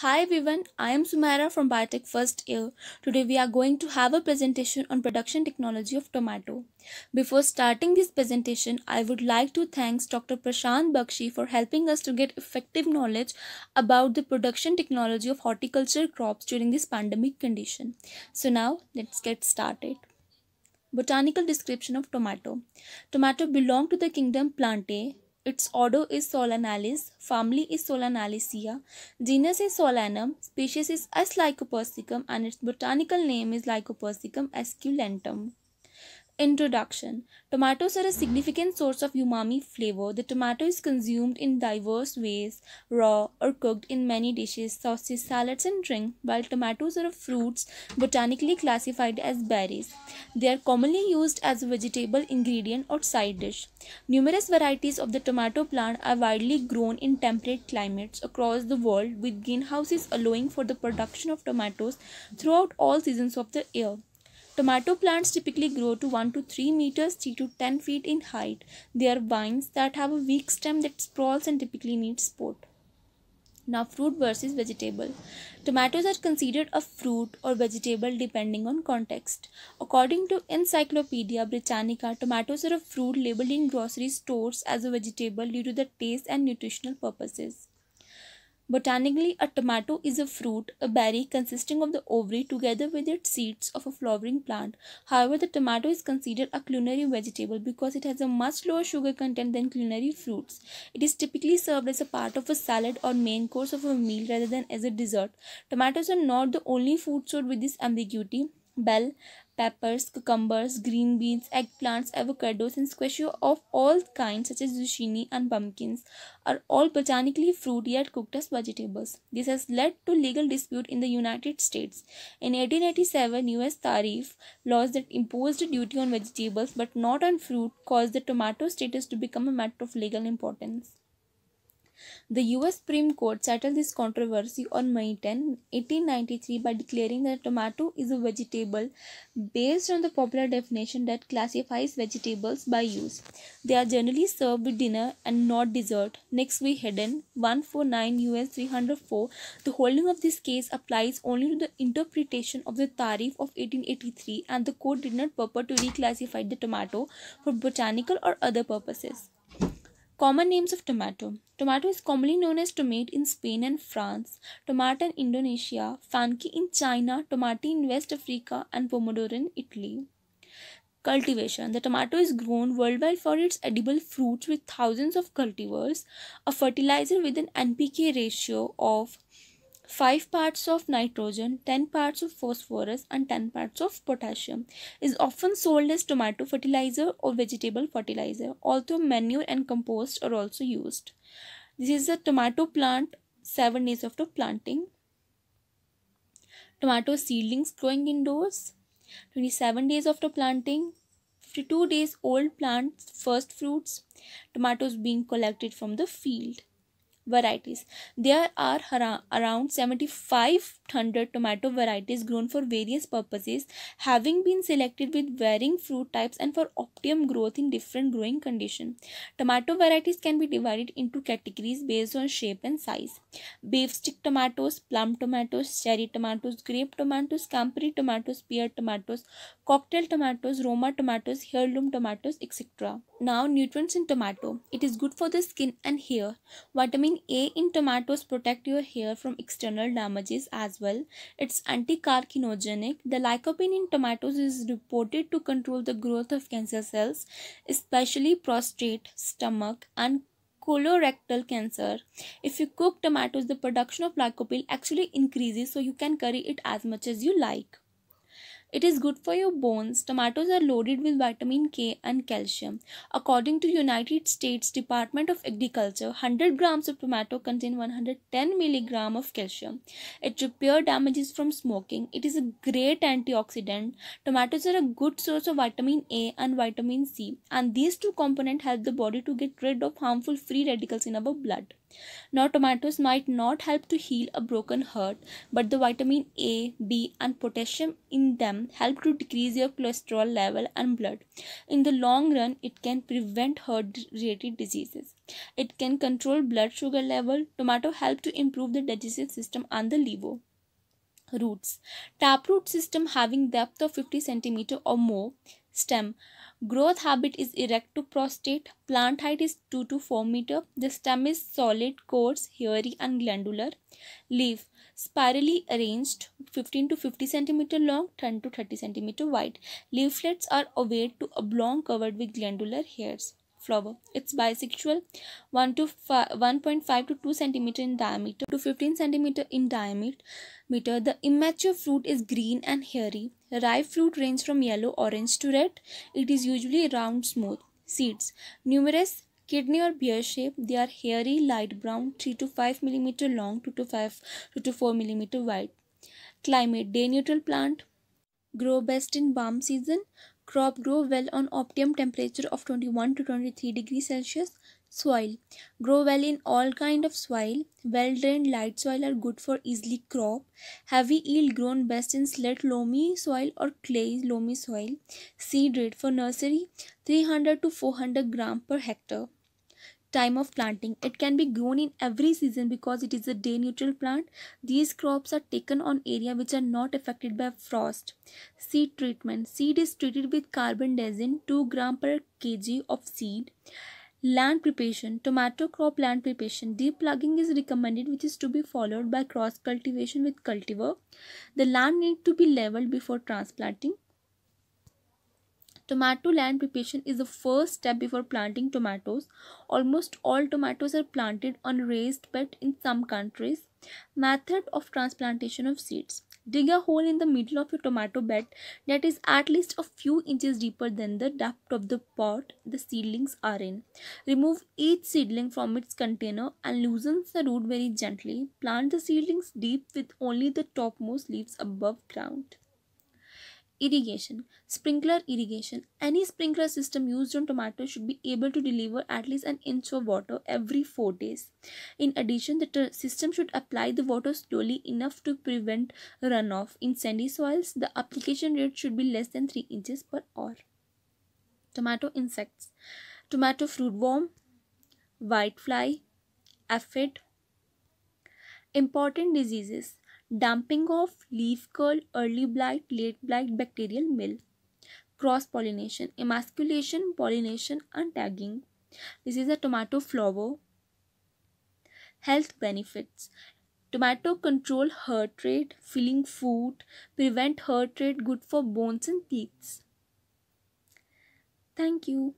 Hi everyone, I am Sumaira from Biotech First Year. Today we are going to have a presentation on production technology of tomato. Before starting this presentation, I would like to thank Dr. Prashant Bakshi for helping us to get effective knowledge about the production technology of horticulture crops during this pandemic condition. So now, let's get started. Botanical description of tomato. Tomato belong to the kingdom Plantae its order is Solanalis, family is Solanaceae, genus is Solanum, species is S. lycopersicum and its botanical name is Lycopersicum esculentum. Introduction Tomatoes are a significant source of umami flavor. The tomato is consumed in diverse ways, raw or cooked in many dishes, sauces, salads, and drinks. While tomatoes are fruits botanically classified as berries, they are commonly used as a vegetable ingredient or side dish. Numerous varieties of the tomato plant are widely grown in temperate climates across the world, with greenhouses allowing for the production of tomatoes throughout all seasons of the year. Tomato plants typically grow to 1 to 3 meters, 3 to 10 feet in height. They are vines that have a weak stem that sprawls and typically need support. Now, fruit versus vegetable. Tomatoes are considered a fruit or vegetable depending on context. According to Encyclopedia Britannica, tomatoes are a fruit labeled in grocery stores as a vegetable due to their taste and nutritional purposes. Botanically, a tomato is a fruit, a berry consisting of the ovary together with its seeds of a flowering plant. However, the tomato is considered a culinary vegetable because it has a much lower sugar content than culinary fruits. It is typically served as a part of a salad or main course of a meal rather than as a dessert. Tomatoes are not the only food sold with this ambiguity. Bell, peppers, cucumbers, green beans, eggplants, avocados, and squash of all kinds such as zucchini and pumpkins are all botanically fruit yet cooked as vegetables. This has led to legal dispute in the United States. In 1887, US tariff laws that imposed a duty on vegetables but not on fruit caused the tomato status to become a matter of legal importance. The US Supreme Court settled this controversy on May 10, 1893 by declaring that tomato is a vegetable based on the popular definition that classifies vegetables by use. They are generally served with dinner and not dessert. Next we in 149 US 304. The holding of this case applies only to the interpretation of the Tariff of 1883 and the court did not purport to reclassify the tomato for botanical or other purposes. Common names of tomato. Tomato is commonly known as tomate in Spain and France, tomato in Indonesia, fanki in China, tomati in West Africa, and pomodoro in Italy. Cultivation The tomato is grown worldwide for its edible fruits with thousands of cultivars, a fertilizer with an NPK ratio of 5 parts of nitrogen, 10 parts of phosphorus and 10 parts of potassium is often sold as tomato fertilizer or vegetable fertilizer although manure and compost are also used. This is the tomato plant 7 days after planting. Tomato seedlings growing indoors 27 days after planting 52 days old plants first fruits tomatoes being collected from the field varieties. There are around 7500 tomato varieties grown for various purposes, having been selected with varying fruit types and for optimum growth in different growing conditions. Tomato varieties can be divided into categories based on shape and size. Beef stick tomatoes, plum tomatoes, cherry tomatoes, grape tomatoes, campari tomatoes, pear tomatoes, cocktail tomatoes, Roma tomatoes, heirloom tomatoes, etc. Now nutrients in tomato. It is good for the skin and hair. Vitamin A in tomatoes protect your hair from external damages as well. It's anti-carcinogenic. The lycopene in tomatoes is reported to control the growth of cancer cells, especially prostate, stomach and colorectal cancer. If you cook tomatoes, the production of lycopene actually increases so you can curry it as much as you like. It is good for your bones. Tomatoes are loaded with vitamin K and calcium. According to United States Department of Agriculture, 100 grams of tomato contain 110 milligram of calcium. It repairs damages from smoking. It is a great antioxidant. Tomatoes are a good source of vitamin A and vitamin C, and these two components help the body to get rid of harmful free radicals in our blood. Now, tomatoes might not help to heal a broken heart, but the vitamin A, B, and potassium in them help to decrease your cholesterol level and blood. In the long run, it can prevent heart related diseases. It can control blood sugar level. Tomato help to improve the digestive system and the liver roots taproot system having depth of 50 centimeter or more stem Growth habit is erect to prostate. Plant height is 2 to 4 meter. The stem is solid, coarse, hairy and glandular. Leaf spirally arranged 15 to 50 centimeter long, 10 to 30 centimeter wide. Leaflets are ovate to oblong covered with glandular hairs flower. It's bisexual, 1 to 1.5 to 2 centimeter in diameter to 15 centimeter in diameter. The immature fruit is green and hairy. Ripe fruit range from yellow orange to red. It is usually round smooth. Seeds numerous kidney or pear shape they are hairy light brown 3 to 5 mm long 2 to 5 2 to 4 mm wide climate day neutral plant grow best in warm season Crop grow well on optimum temperature of 21 to 23 degrees Celsius. Soil grow well in all kind of soil. Well drained light soil are good for easily crop. Heavy yield grown best in slit loamy soil or clay loamy soil. Seed rate for nursery 300 to 400 gram per hectare time of planting. It can be grown in every season because it is a day neutral plant. These crops are taken on area which are not affected by frost. Seed treatment. Seed is treated with carbon carbendazim 2 gram per kg of seed. Land preparation. Tomato crop land preparation. Deep plugging is recommended which is to be followed by cross cultivation with cultivar. The land need to be leveled before transplanting. Tomato land preparation is the first step before planting tomatoes. Almost all tomatoes are planted on raised bed in some countries. Method of transplantation of seeds. Dig a hole in the middle of your tomato bed that is at least a few inches deeper than the depth of the pot the seedlings are in. Remove each seedling from its container and loosen the root very gently. Plant the seedlings deep with only the topmost leaves above ground. Irrigation. Sprinkler irrigation. Any sprinkler system used on tomato should be able to deliver at least an inch of water every 4 days. In addition, the system should apply the water slowly enough to prevent runoff. In sandy soils, the application rate should be less than 3 inches per hour. Tomato insects. Tomato fruitworm, whitefly, aphid. Important diseases Damping of leaf curl, early blight, late blight, bacterial mill. Cross pollination, emasculation, pollination, and tagging. This is a tomato flower. Health benefits. Tomato control heart rate, filling food, prevent heart rate, good for bones and teeth. Thank you.